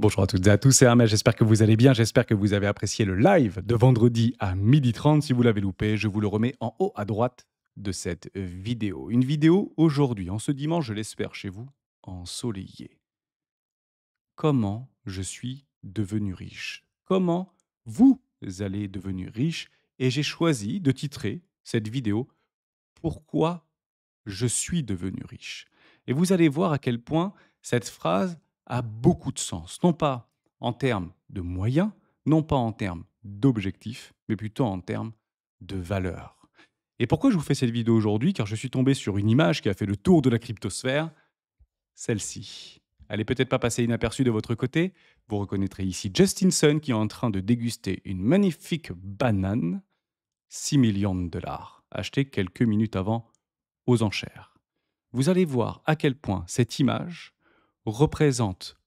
Bonjour à toutes et à tous, c'est Armel, j'espère que vous allez bien, j'espère que vous avez apprécié le live de vendredi à 12h30. Si vous l'avez loupé, je vous le remets en haut à droite de cette vidéo. Une vidéo aujourd'hui, en ce dimanche, je l'espère chez vous, ensoleillé. Comment je suis devenu riche Comment vous allez devenir riche Et j'ai choisi de titrer cette vidéo Pourquoi je suis devenu riche Et vous allez voir à quel point cette phrase a beaucoup de sens, non pas en termes de moyens, non pas en termes d'objectifs, mais plutôt en termes de valeur. Et pourquoi je vous fais cette vidéo aujourd'hui Car je suis tombé sur une image qui a fait le tour de la cryptosphère, celle-ci. Elle est peut-être pas passée inaperçue de votre côté. Vous reconnaîtrez ici Justin Sun qui est en train de déguster une magnifique banane, 6 millions de dollars, achetée quelques minutes avant aux enchères. Vous allez voir à quel point cette image représente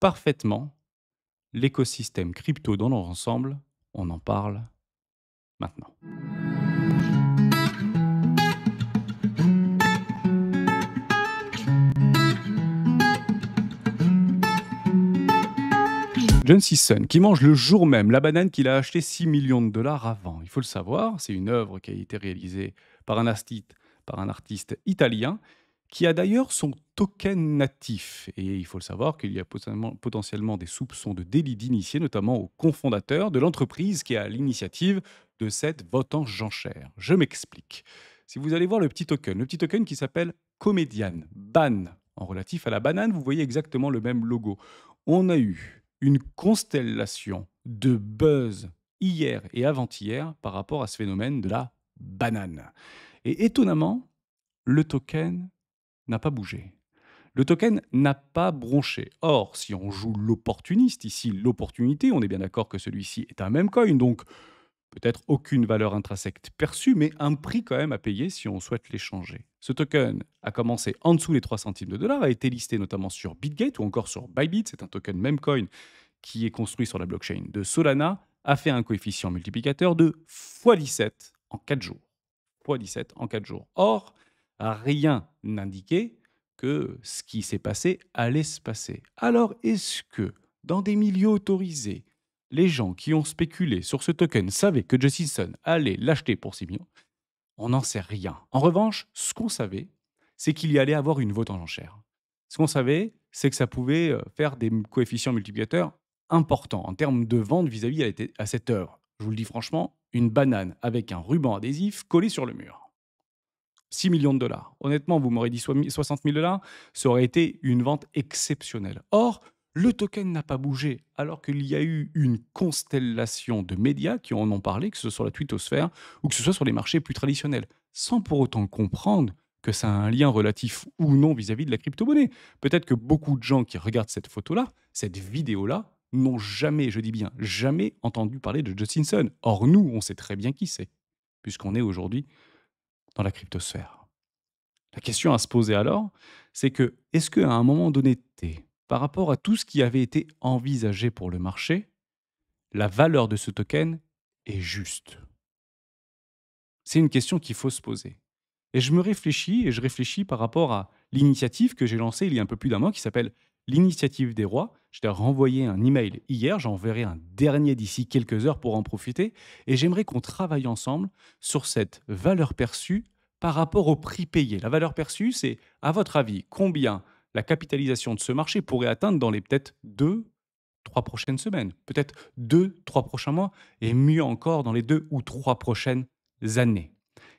parfaitement l'écosystème crypto dans leur ensemble. On en parle maintenant. John Sisson, qui mange le jour même la banane qu'il a achetée 6 millions de dollars avant. Il faut le savoir, c'est une œuvre qui a été réalisée par un, astite, par un artiste italien qui a d'ailleurs son token natif. Et il faut le savoir qu'il y a potentiellement des soupçons de délit d'initié, notamment au cofondateur de l'entreprise qui a à l'initiative de cette votante j'enchère. Je m'explique. Si vous allez voir le petit token, le petit token qui s'appelle Comedian BAN, en relatif à la banane, vous voyez exactement le même logo. On a eu une constellation de buzz hier et avant-hier par rapport à ce phénomène de la banane. Et étonnamment, le token n'a pas bougé. Le token n'a pas bronché. Or, si on joue l'opportuniste, ici l'opportunité, on est bien d'accord que celui-ci est un même coin, donc peut-être aucune valeur intrinsèque perçue, mais un prix quand même à payer si on souhaite l'échanger. Ce token a commencé en dessous les 3 centimes de dollars, a été listé notamment sur BitGate ou encore sur Bybit, c'est un token même coin qui est construit sur la blockchain de Solana, a fait un coefficient multiplicateur de x17 en 4 jours. x17 en 4 jours. Or, rien n'indiquait que ce qui s'est passé allait se passer. Alors est-ce que, dans des milieux autorisés, les gens qui ont spéculé sur ce token savaient que Sun allait l'acheter pour 6 millions On n'en sait rien. En revanche, ce qu'on savait, c'est qu'il y allait avoir une vote en enchère. Ce qu'on savait, c'est que ça pouvait euh, faire des coefficients multiplicateurs importants en termes de vente vis-à-vis -à, -vis à cette œuvre. Je vous le dis franchement, une banane avec un ruban adhésif collé sur le mur. 6 millions de dollars. Honnêtement, vous m'aurez dit 60 000 dollars, ça aurait été une vente exceptionnelle. Or, le token n'a pas bougé, alors qu'il y a eu une constellation de médias qui en ont parlé, que ce soit sur la twittosphère ou que ce soit sur les marchés plus traditionnels, sans pour autant comprendre que ça a un lien relatif ou non vis-à-vis de la crypto-monnaie. Peut-être que beaucoup de gens qui regardent cette photo-là, cette vidéo-là, n'ont jamais, je dis bien, jamais entendu parler de Justinson. Or, nous, on sait très bien qui c'est, puisqu'on est aujourd'hui dans la cryptosphère. La question à se poser alors, c'est que est-ce qu'à un moment donné par rapport à tout ce qui avait été envisagé pour le marché, la valeur de ce token est juste C'est une question qu'il faut se poser. Et je me réfléchis, et je réfléchis par rapport à l'initiative que j'ai lancée il y a un peu plus d'un mois qui s'appelle l'initiative des rois, je t'ai renvoyé un email hier, j'enverrai un dernier d'ici quelques heures pour en profiter, et j'aimerais qu'on travaille ensemble sur cette valeur perçue par rapport au prix payé. La valeur perçue, c'est, à votre avis, combien la capitalisation de ce marché pourrait atteindre dans les peut-être deux, trois prochaines semaines, peut-être deux, trois prochains mois, et mieux encore dans les deux ou trois prochaines années.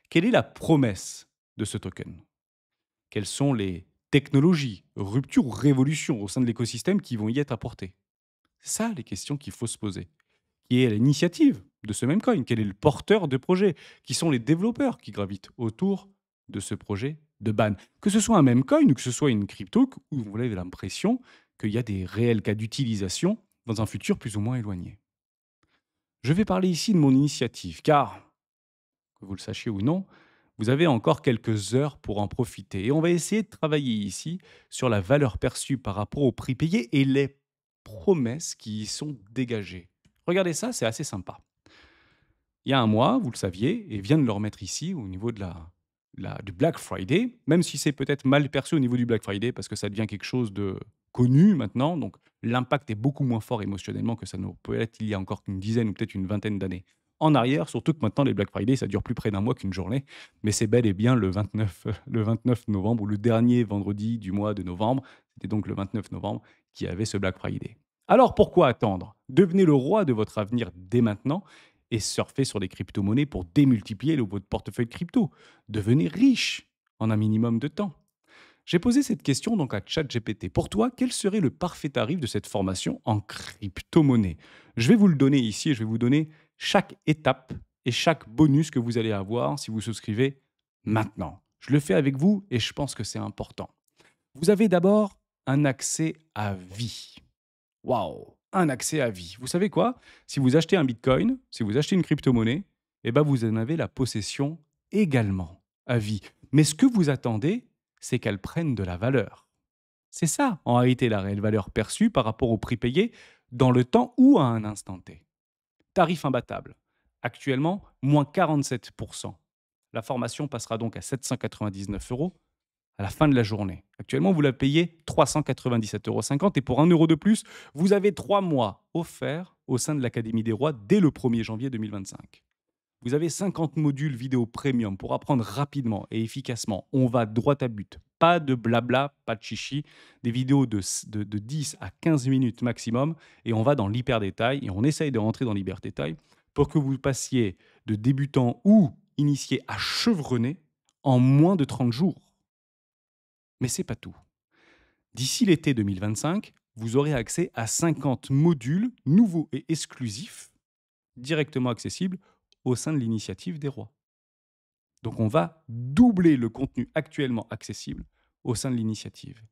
Quelle est la promesse de ce token Quels sont les Technologie, rupture ou révolutions au sein de l'écosystème qui vont y être apportées Ça, les questions qu'il faut se poser. Qui est l'initiative de ce même coin Quel est le porteur de projet Qui sont les développeurs qui gravitent autour de ce projet de ban Que ce soit un même coin ou que ce soit une crypto où vous avez l'impression qu'il y a des réels cas d'utilisation dans un futur plus ou moins éloigné. Je vais parler ici de mon initiative, car, que vous le sachiez ou non, vous avez encore quelques heures pour en profiter. Et on va essayer de travailler ici sur la valeur perçue par rapport au prix payé et les promesses qui y sont dégagées. Regardez ça, c'est assez sympa. Il y a un mois, vous le saviez, et vient de le remettre ici au niveau de la, la, du Black Friday, même si c'est peut-être mal perçu au niveau du Black Friday parce que ça devient quelque chose de connu maintenant, donc l'impact est beaucoup moins fort émotionnellement que ça ne peut être il y a encore une dizaine ou peut-être une vingtaine d'années en arrière, surtout que maintenant les Black Friday, ça dure plus près d'un mois qu'une journée, mais c'est bel et bien le 29, euh, le 29 novembre ou le dernier vendredi du mois de novembre, c'était donc le 29 novembre qui avait ce Black Friday. Alors pourquoi attendre Devenez le roi de votre avenir dès maintenant et surfez sur les crypto-monnaies pour démultiplier votre portefeuille crypto. Devenez riche en un minimum de temps. J'ai posé cette question donc à ChatGPT. Pour toi, quel serait le parfait tarif de cette formation en crypto-monnaie Je vais vous le donner ici et je vais vous donner chaque étape et chaque bonus que vous allez avoir si vous souscrivez maintenant. Je le fais avec vous et je pense que c'est important. Vous avez d'abord un accès à vie. Waouh, un accès à vie. Vous savez quoi Si vous achetez un Bitcoin, si vous achetez une crypto-monnaie, eh ben vous en avez la possession également à vie. Mais ce que vous attendez, c'est qu'elle prenne de la valeur. C'est ça, en réalité, la réelle valeur perçue par rapport au prix payé dans le temps ou à un instant T. Tarif imbattable. Actuellement, moins 47%. La formation passera donc à 799 euros à la fin de la journée. Actuellement, vous la payez 397,50 euros et pour 1 euro de plus, vous avez trois mois offerts au sein de l'Académie des Rois dès le 1er janvier 2025. Vous avez 50 modules vidéo premium pour apprendre rapidement et efficacement. On va droit à but, pas de blabla, pas de chichi. Des vidéos de, de, 10 à 15 minutes maximum. Et on va dans l'hyper détail et on essaye de rentrer dans l'hyper détail pour que vous passiez de débutant ou initié à chevronner en moins de 30 jours. Mais c'est pas tout. D'ici l'été 2025, vous aurez accès à 50 modules nouveaux et exclusifs directement accessibles au sein de l'initiative des rois. Donc on va doubler le contenu actuellement accessible au sein de l'initiative.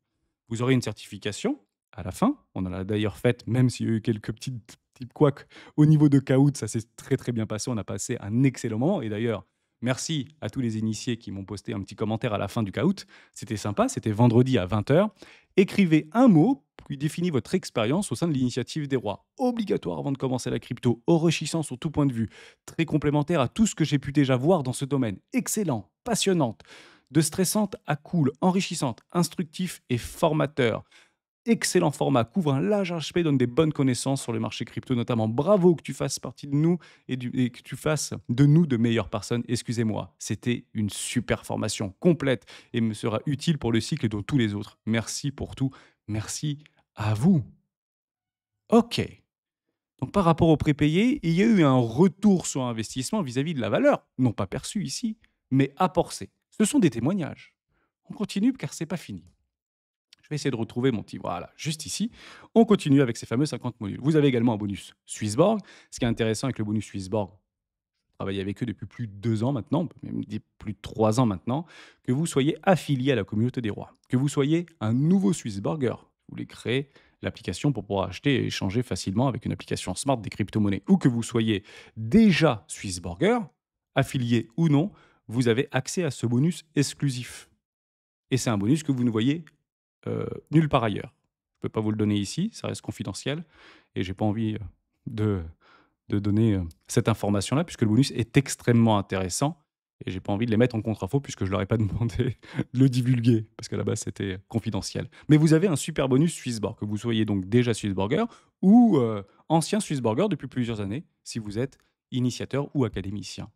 Vous aurez une certification à la fin. On en a d'ailleurs faite, même s'il y a eu quelques petites, petites couacs au niveau de caout, Ça s'est très très bien passé. On a passé un excellent moment. Et d'ailleurs, merci à tous les initiés qui m'ont posté un petit commentaire à la fin du Kaout. C'était sympa. C'était vendredi à 20h. Écrivez un mot qui définit votre expérience au sein de l'initiative des rois. Obligatoire avant de commencer la crypto, enrichissant sur tout point de vue, très complémentaire à tout ce que j'ai pu déjà voir dans ce domaine. Excellent, passionnante. De stressante à cool, enrichissante, instructif et formateur. Excellent format, couvre un large aspect, donne des bonnes connaissances sur le marché crypto notamment. Bravo que tu fasses partie de nous et, du, que tu fasses de nous de meilleures personnes. Excusez-moi, c'était une super formation complète et me sera utile pour le cycle et dont tous les autres. Merci pour tout. Merci à vous. OK. Donc par rapport au prépayé, il y a eu un retour sur investissement vis-à-vis -vis de la valeur, non pas perçue ici, mais apportée. Ce sont des témoignages. On continue car c'est pas fini. Je vais essayer de retrouver mon petit. Voilà, juste ici. On continue avec ces fameux 50 modules. Vous avez également un bonus Swissborg. Ce qui est intéressant avec le bonus Swissborg, travaille avec eux depuis plus de deux ans maintenant, même plus de trois ans maintenant, que vous soyez affilié à la communauté des rois, que vous soyez un nouveau Swissburger, vous voulez créer l'application pour pouvoir acheter et échanger facilement avec une application smart des crypto-monnaies, ou que vous soyez déjà Swissburger, affilié ou non, vous avez accès à ce bonus exclusif. Et c'est un bonus que vous ne voyez euh, nulle part ailleurs. Je ne peux pas vous le donner ici, ça reste confidentiel, et j'ai pas envie euh, de, donner euh, cette information-là, puisque le bonus est extrêmement intéressant, et j'ai pas envie de les mettre en contre-info, puisque je ne leur ai pas demandé de le divulguer, parce que la base, c'était confidentiel. Mais vous avez un super bonus Swissborg, que vous soyez donc déjà Swissborger ou ancien Swissborger depuis plusieurs années, si vous êtes initiateur ou académicien.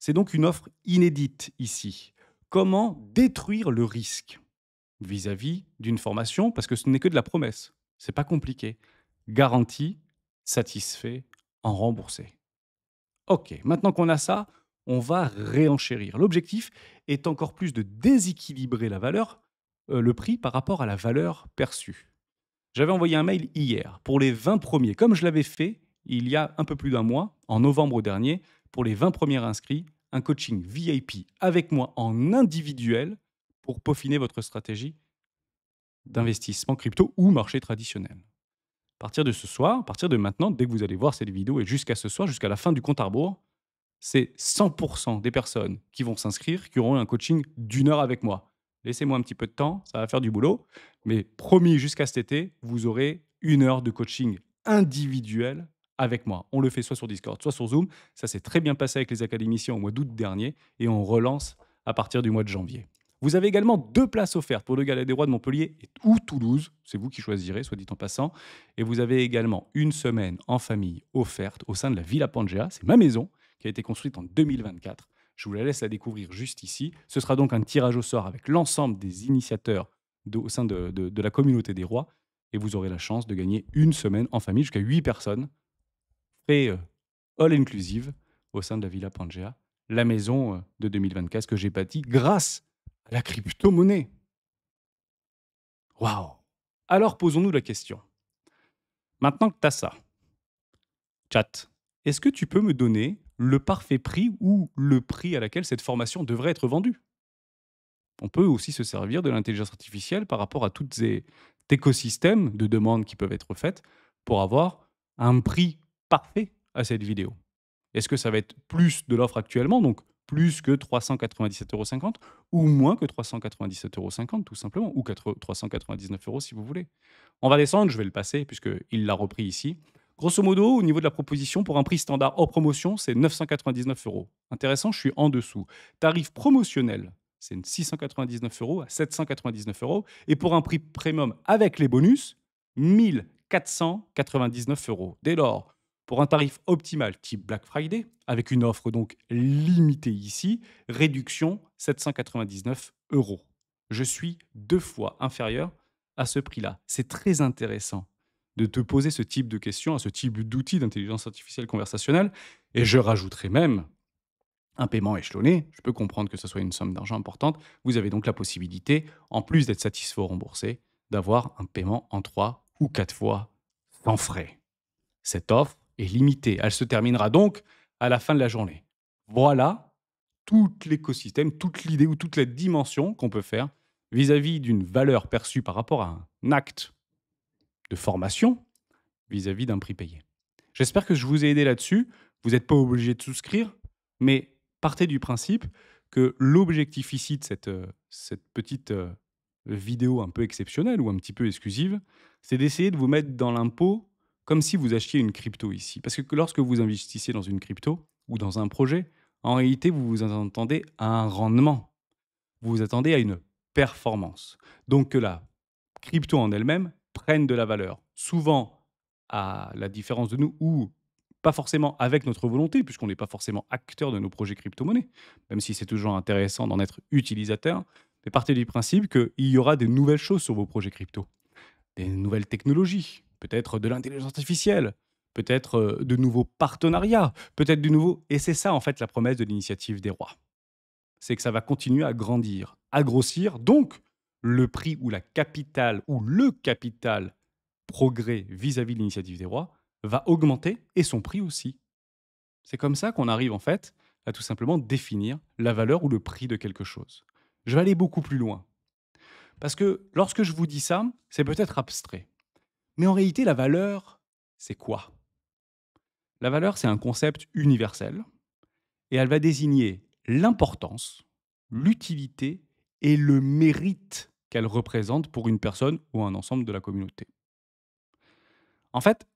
C'est donc une offre inédite ici. Comment détruire le risque vis-à-vis d'une formation Parce que ce n'est que de la promesse. n'est pas compliqué. Garantie, satisfait, en remboursé. Ok, maintenant qu'on a ça, on va réenchérir. L'objectif est encore plus de déséquilibrer la valeur, euh, le prix par rapport à la valeur perçue. J'avais envoyé un mail hier pour les 20 premiers, comme je l'avais fait il y a un peu plus d'un mois, en novembre dernier, pour les 20 premiers inscrits, un coaching VIP avec moi en individuel pour peaufiner votre stratégie d'investissement crypto ou marché traditionnel. À partir de ce soir, à partir de maintenant, dès que vous allez voir cette vidéo et jusqu'à ce soir, jusqu'à la fin du compte à rebours, c'est 100% des personnes qui vont s'inscrire qui auront un coaching d'une heure avec moi. Laissez-moi un petit peu de temps, ça va faire du boulot, mais promis jusqu'à cet été, vous aurez une heure de coaching individuel avec moi. On le fait soit sur Discord, soit sur Zoom. Ça s'est très bien passé avec les académiciens au mois d'août dernier et on relance à partir du mois de janvier. Vous avez également deux places offertes pour le Gala des Rois de Montpellier ou Toulouse, c'est vous qui choisirez, soit dit en passant. Et vous avez également une semaine en famille offerte au sein de la Villa Pangea, c'est ma maison, qui a été construite en 2024. Je vous la laisse la découvrir juste ici. Ce sera donc un tirage au sort avec l'ensemble des initiateurs au sein de, de la communauté des rois. Et vous aurez la chance de gagner une semaine en famille, jusqu'à huit personnes, euh, all-inclusive au sein de la Villa Pangea, la maison euh, de 2024 que j'ai bâtie grâce à la crypto-monnaie. Waouh Alors posons-nous la question. Maintenant que tu as ça, chat, est-ce que tu peux me donner le parfait prix ou le prix à laquelle cette formation devrait être vendue On peut aussi se servir de l'intelligence artificielle par rapport à tous ces écosystèmes de demandes qui peuvent être faites pour avoir un prix parfait à cette vidéo Est-ce que ça va être plus de l'offre actuellement, donc plus que 397,50 euros ou moins que 397,50 euros tout simplement, ou 399 euros si vous voulez. On va descendre, je vais le passer puisqu'il l'a repris ici. Grosso modo, au niveau de la proposition, pour un prix standard hors promotion, c'est 999 euros. Intéressant, je suis en dessous. Tarif promotionnel, c'est 699 euros à 799 euros. Et pour un prix premium avec les bonus, 1499 euros. Dès lors, pour un tarif optimal type Black Friday, avec une offre donc limitée ici, réduction 799 euros. Je suis deux fois inférieur à ce prix-là. C'est très intéressant de te poser ce type de questions, à ce type d'outils d'intelligence artificielle conversationnelle. Et je rajouterai même un paiement échelonné. Je peux comprendre que ce soit une somme d'argent importante. Vous avez donc la possibilité, en plus d'être satisfait ou remboursé, d'avoir un paiement en trois ou quatre fois sans frais. Cette offre limitée. Elle se terminera donc à la fin de la journée. Voilà tout l'écosystème, toute l'idée ou toute la dimension qu'on peut faire vis-à-vis d'une valeur perçue par rapport à un acte de formation vis-à-vis d'un prix payé. J'espère que je vous ai aidé là-dessus. Vous n'êtes pas obligé de souscrire, mais partez du principe que l'objectif ici de cette, euh, cette petite euh, vidéo un peu exceptionnelle ou un petit peu exclusive, c'est d'essayer de vous mettre dans l'impôt comme si vous achetiez une crypto ici. Parce que lorsque vous investissez dans une crypto ou dans un projet, en réalité, vous vous attendez à un rendement. Vous vous attendez à une performance. Donc que la crypto en elle-même prenne de la valeur. Souvent, à la différence de nous, ou pas forcément avec notre volonté, puisqu'on n'est pas forcément acteur de nos projets crypto-monnaies, même si c'est toujours intéressant d'en être utilisateur, mais partez du principe qu'il y aura des nouvelles choses sur vos projets crypto, des nouvelles technologies, peut-être de l'intelligence artificielle, peut-être euh, de nouveaux partenariats, peut-être de nouveaux... Et c'est ça en fait la promesse de l'initiative des rois. C'est que ça va continuer à grandir, à grossir, donc le prix ou la capitale ou le capital progrès vis-à-vis -vis de l'initiative des rois va augmenter et son prix aussi. C'est comme ça qu'on arrive en fait à tout simplement définir la valeur ou le prix de quelque chose. Je vais aller beaucoup plus loin. Parce que lorsque je vous dis ça, c'est peut-être abstrait. Mais en réalité, la valeur, c'est quoi La valeur, c'est un concept universel, et elle va désigner l'importance, l'utilité et le mérite qu'elle représente pour une personne ou un ensemble de la communauté. En fait,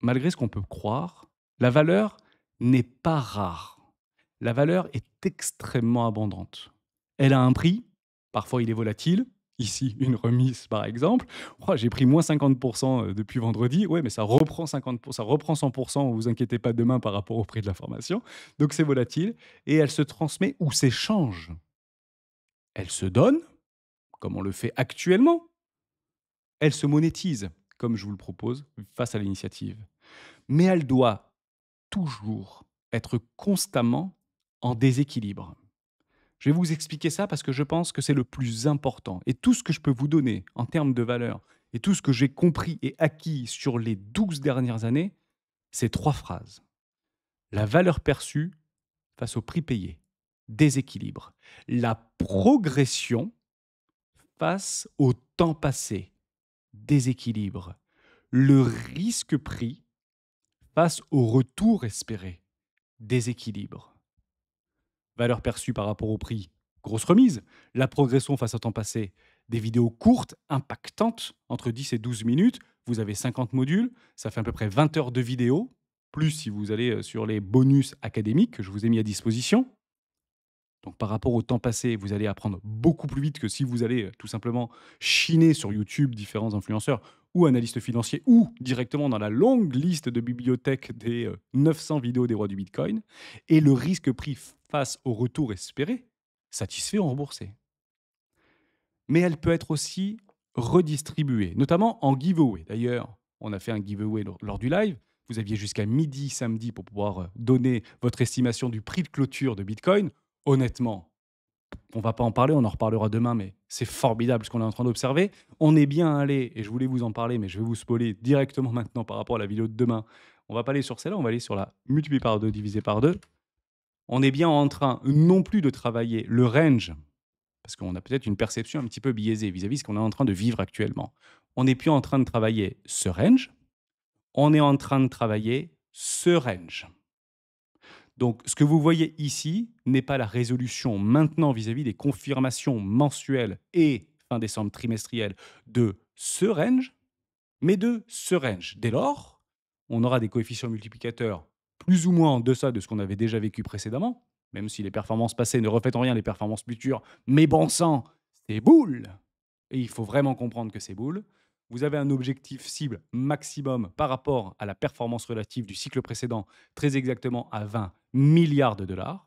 malgré ce qu'on peut croire, la valeur n'est pas rare. La valeur est extrêmement abondante. Elle a un prix, parfois il est volatile, ici une remise par exemple. j'ai pris moins 50% euh, depuis vendredi. oui mais ça reprend 50%, ça reprend 100%. Vous inquiétez pas demain par rapport au prix de la formation. Donc c'est volatile et elle se transmet ou s'échange. Elle se donne, comme on le fait actuellement. Elle se monétise, comme je vous le propose, face à l'initiative. Mais elle doit toujours être constamment en déséquilibre. Je vais vous expliquer ça parce que je pense que c'est le plus important. Et tout ce que je peux vous donner en termes de valeur et tout ce que j'ai compris et acquis sur les 12 dernières années, c'est trois phrases. La valeur perçue face au prix payé, déséquilibre. La progression face au temps passé, déséquilibre. Le risque pris face au retour espéré, déséquilibre valeur perçue par rapport au prix, grosse remise, la progression face au temps passé, des vidéos courtes, impactantes, entre 10 et 12 minutes, vous avez 50 modules, ça fait à peu près 20 heures de vidéos, plus si vous allez euh, sur les bonus académiques que je vous ai mis à disposition. Donc par rapport au temps passé, vous allez apprendre beaucoup plus vite que si vous allez euh, tout simplement chiner sur YouTube différents influenceurs ou analystes financiers ou directement dans la longue liste de bibliothèques des 900 euh, vidéos des rois du Bitcoin. Et le risque-prix face au retour espéré, satisfait ou remboursé. Mais elle peut être aussi redistribuée, notamment en giveaway. D'ailleurs, on a fait un giveaway lors du live. Vous aviez jusqu'à midi samedi pour pouvoir euh, donner votre estimation du prix de clôture de Bitcoin. Honnêtement, on ne va pas en parler, on en reparlera demain, mais c'est formidable ce qu'on est en train d'observer. On est bien allé, et je voulais vous en parler, mais je vais vous spoiler directement maintenant par rapport à la vidéo de demain. On ne va pas aller sur celle-là, on va aller sur la multiplié par deux, divisé par deux » on est bien en train non plus de travailler le range, parce qu'on a peut-être une perception un petit peu biaisée vis-à-vis de ce qu'on est en train de vivre actuellement. On n'est plus en train de travailler ce range, on est en train de travailler ce range. Donc ce que vous voyez ici n'est pas la résolution maintenant vis-à-vis -vis des confirmations mensuelles et fin décembre trimestrielles de ce range, mais de ce range. Dès lors, on aura des coefficients multiplicateurs plus ou moins en deçà de ce qu'on avait déjà vécu précédemment, même si les performances passées ne reflètent en rien les performances futures, mais bon sang, c'est boule Et il faut vraiment comprendre que c'est boule. Vous avez un objectif cible maximum par rapport à la performance relative du cycle précédent, très exactement à 20 milliards de dollars,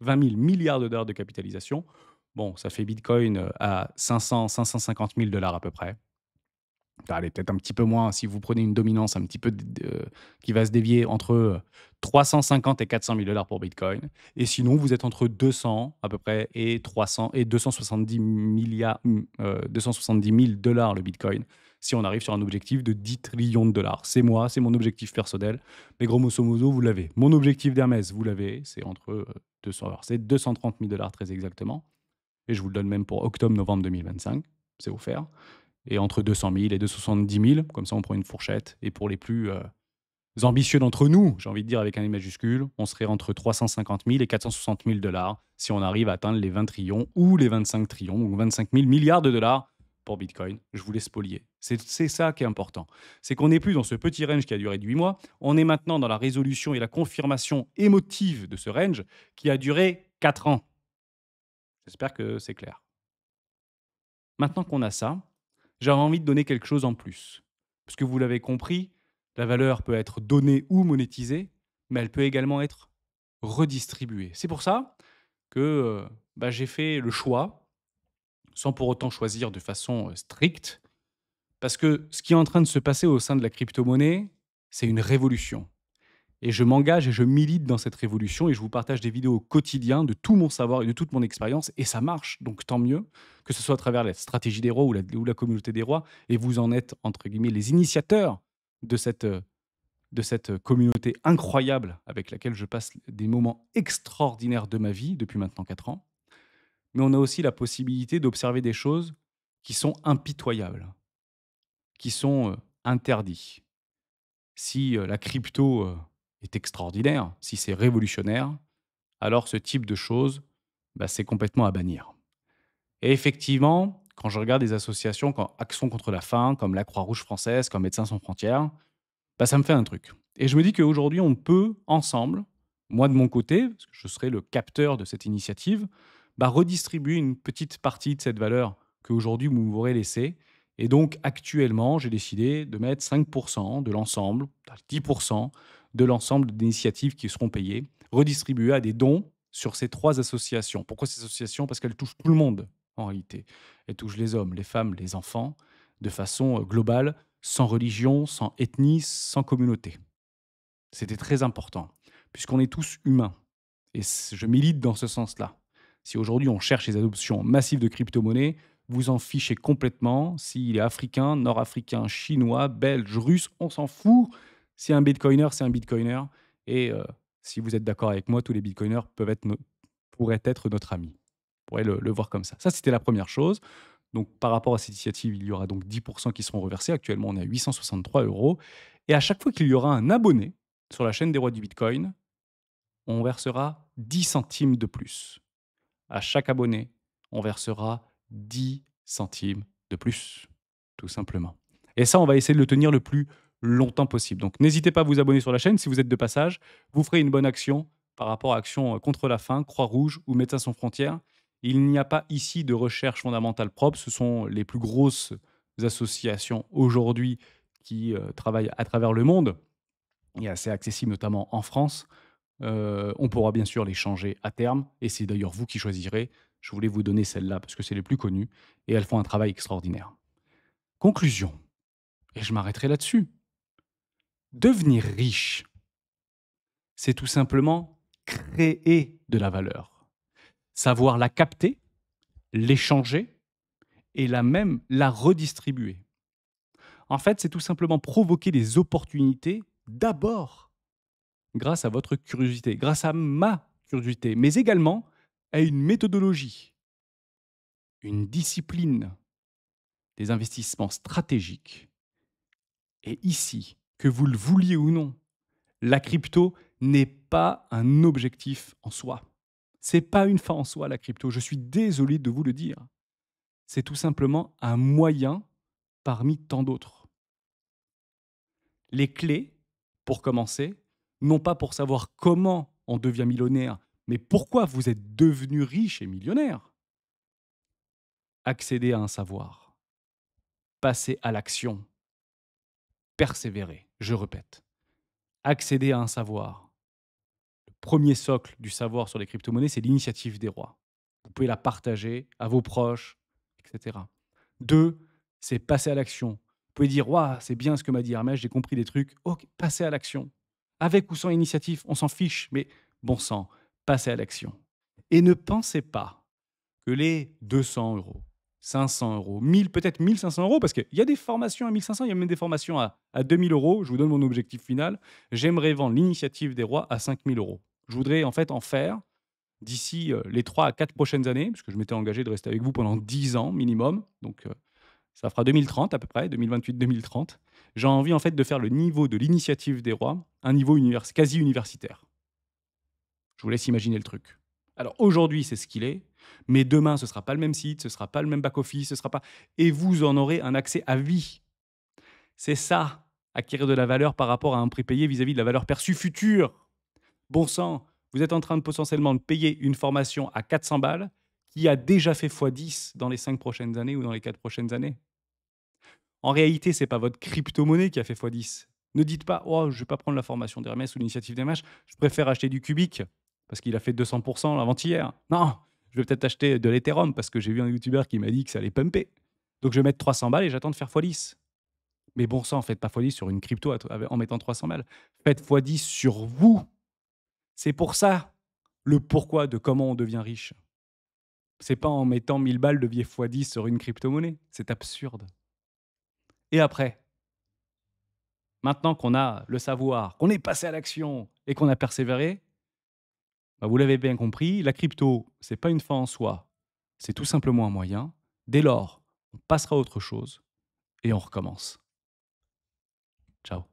20 000 milliards de dollars de capitalisation. Bon, ça fait Bitcoin euh, à 500, 550 000 dollars à peu près allez, peut-être un petit peu moins, si vous prenez une dominance un petit peu euh, qui va se dévier entre 350 euh, et 400 000 dollars pour Bitcoin. Et sinon, vous êtes entre 200 à peu près et 300 et 270 270 000 dollars le Bitcoin. Si on arrive sur un objectif de 10 trillions de dollars, c'est moi, c'est mon objectif personnel. Mais grosso modo, vous l'avez. Mon objectif d'Hermès, vous l'avez, c'est entre 200, euh, c'est 230 000 dollars très exactement. Et je vous le donne même pour octobre-novembre 2025, c'est offert et entre 200 000 et 270 000. Comme ça, on prend une fourchette. Et pour les plus euh, ambitieux d'entre nous, j'ai envie de dire avec un I majuscule, on serait entre 350 000 et 460 000 dollars si on arrive à atteindre les 20 trillions ou les 25 trillions, ou 25 000 milliards de dollars pour Bitcoin. Je vous laisse polier. C'est ça qui est important. C'est qu'on n'est plus dans ce petit range qui a duré 8 mois. On est maintenant dans la résolution et la confirmation émotive de ce range qui a duré 4 ans. J'espère que c'est clair. Maintenant qu'on a ça, j'avais envie de donner quelque chose en plus. Parce que vous l'avez compris, la valeur peut être donnée ou monétisée, mais elle peut également être redistribuée. C'est pour ça que euh, bah, j'ai fait le choix, sans pour autant choisir de façon euh, stricte, parce que ce qui est en train de se passer au sein de la crypto-monnaie, c'est une révolution et je m'engage et je milite dans cette révolution et je vous partage des vidéos au quotidien de tout mon savoir et de toute mon expérience et ça marche, donc tant mieux, que ce soit à travers la stratégie des rois ou la, ou la communauté des rois, et vous en êtes, entre guillemets, les initiateurs de cette, de cette communauté incroyable avec laquelle je passe des moments extraordinaires de ma vie depuis maintenant 4 ans. Mais on a aussi la possibilité d'observer des choses qui sont impitoyables, qui sont euh, interdites. Si euh, la crypto euh, est extraordinaire, si c'est révolutionnaire, alors ce type de choses, bah, c'est complètement à bannir. Et effectivement, quand je regarde des associations comme Action contre la faim, comme la Croix-Rouge française, comme Médecins sans frontières, bah, ça me fait un truc. Et je me dis qu'aujourd'hui, on peut ensemble, moi de mon côté, parce que je serai le capteur de cette initiative, bah, redistribuer une petite partie de cette valeur qu'aujourd'hui vous m'aurez laissée. Et donc actuellement, j'ai décidé de mettre 5% de l'ensemble, 10% de l'ensemble des initiatives qui seront payées, redistribuées à des dons sur ces trois associations. Pourquoi ces associations Parce qu'elles touchent tout le monde, en réalité. Elles touchent les hommes, les femmes, les enfants, de façon euh, globale, sans religion, sans ethnie, sans communauté. C'était très important, puisqu'on est tous humains. Et je milite dans ce sens-là. Si aujourd'hui on cherche les adoptions massives de crypto-monnaies, vous en fichez complètement. S'il est africain, nord-africain, chinois, belge, russe, on s'en fout. Si un bitcoiner, c'est un bitcoiner. Et euh, si vous êtes d'accord avec moi, tous les bitcoiners peuvent être pourraient être notre ami. Vous pourrez le, le voir comme ça. Ça, c'était la première chose. Donc, par rapport à cette initiative, il y aura donc 10% qui seront reversés. Actuellement, on est à 863 euros. Et à chaque fois qu'il y aura un abonné sur la chaîne des rois du Bitcoin, on versera 10 centimes de plus. À chaque abonné, on versera 10 centimes de plus, tout simplement. Et ça, on va essayer de le tenir le plus longtemps possible. Donc n'hésitez pas à vous abonner sur la chaîne si vous êtes de passage. Vous ferez une bonne action par rapport à Action euh, contre la faim, Croix-Rouge ou Médecins sans frontières. Il n'y a pas ici de recherche fondamentale propre. Ce sont les plus grosses associations aujourd'hui qui euh, travaillent à travers le monde et assez accessibles notamment en France. Euh, on pourra bien sûr les changer à terme et c'est d'ailleurs vous qui choisirez. Je voulais vous donner celles-là parce que c'est les plus connues et elles font un travail extraordinaire. Conclusion. Et je m'arrêterai là-dessus. Devenir riche, c'est tout simplement créer de la valeur, savoir la capter, l'échanger et la même la redistribuer. En fait, c'est tout simplement provoquer des opportunités d'abord grâce à votre curiosité, grâce à ma curiosité, mais également à une méthodologie, une discipline, des investissements stratégiques. Et ici, que vous le vouliez ou non, la crypto n'est pas un objectif en soi. C'est pas une fin en soi la crypto, je suis désolé de vous le dire. C'est tout simplement un moyen parmi tant d'autres. Les clés, pour commencer, non pas pour savoir comment on devient millionnaire, mais pourquoi vous êtes devenu riche et millionnaire. Accéder à un savoir, passer à l'action, persévérer. Je répète, accéder à un savoir. Le premier socle du savoir sur les crypto-monnaies, c'est l'initiative des rois. Vous pouvez la partager à vos proches, etc. Deux, c'est passer à l'action. Vous pouvez dire, c'est bien ce que m'a dit Hermès, j'ai compris des trucs. Ok, passez à l'action. Avec ou sans initiative, on s'en fiche, mais bon sang, passez à l'action. Et ne pensez pas que les 200 euros, 500 euros, 1000, peut-être 1500 euros, parce qu'il y a des formations à 1500, il y a même des formations à, 2000 euros. Je vous donne mon objectif final. J'aimerais vendre l'initiative des rois à 5000 euros. Je voudrais en fait en faire d'ici euh, les 3 à 4 prochaines années, puisque je m'étais engagé de rester avec vous pendant 10 ans minimum. Donc euh, ça fera 2030 à peu près, 2028-2030. J'ai envie en fait de faire le niveau de l'initiative des rois, un niveau quasi universitaire. Je vous laisse imaginer le truc. Alors aujourd'hui, c'est ce qu'il est, mais demain, ce ne sera pas le même site, ce ne sera pas le même back-office, ce sera pas. Et vous en aurez un accès à vie. C'est ça, acquérir de la valeur par rapport à un prix payé vis-à-vis de la valeur perçue future. Bon sang, vous êtes en train de potentiellement de payer une formation à 400 balles qui a déjà fait x10 dans les 5 prochaines années ou dans les 4 prochaines années. En réalité, ce n'est pas votre crypto-monnaie qui a fait x10. Ne dites pas, oh, je ne vais pas prendre la formation d'Hermès ou l'initiative d'Hermès, je préfère acheter du cubique parce qu'il a fait 200% lavant hier Non, je vais peut-être acheter de l'Ethereum parce que j'ai vu un YouTuber qui m'a dit que ça allait pumper. Donc je vais mettre 300 balles et j'attends de faire x10. Mais bon sang, en faites pas x10 sur une crypto en mettant 300 balles. Faites x10 sur vous. C'est pour ça le pourquoi de comment on devient riche. C'est pas en mettant 1000 balles de vie x10 sur une crypto-monnaie. C'est absurde. Et après, maintenant qu'on a le savoir, qu'on est passé à l'action et qu'on a persévéré, bah, vous l'avez bien compris, la crypto, c'est pas une fin en soi, c'est tout simplement un moyen. Dès lors, on passera à autre chose et on recommence. Ciao.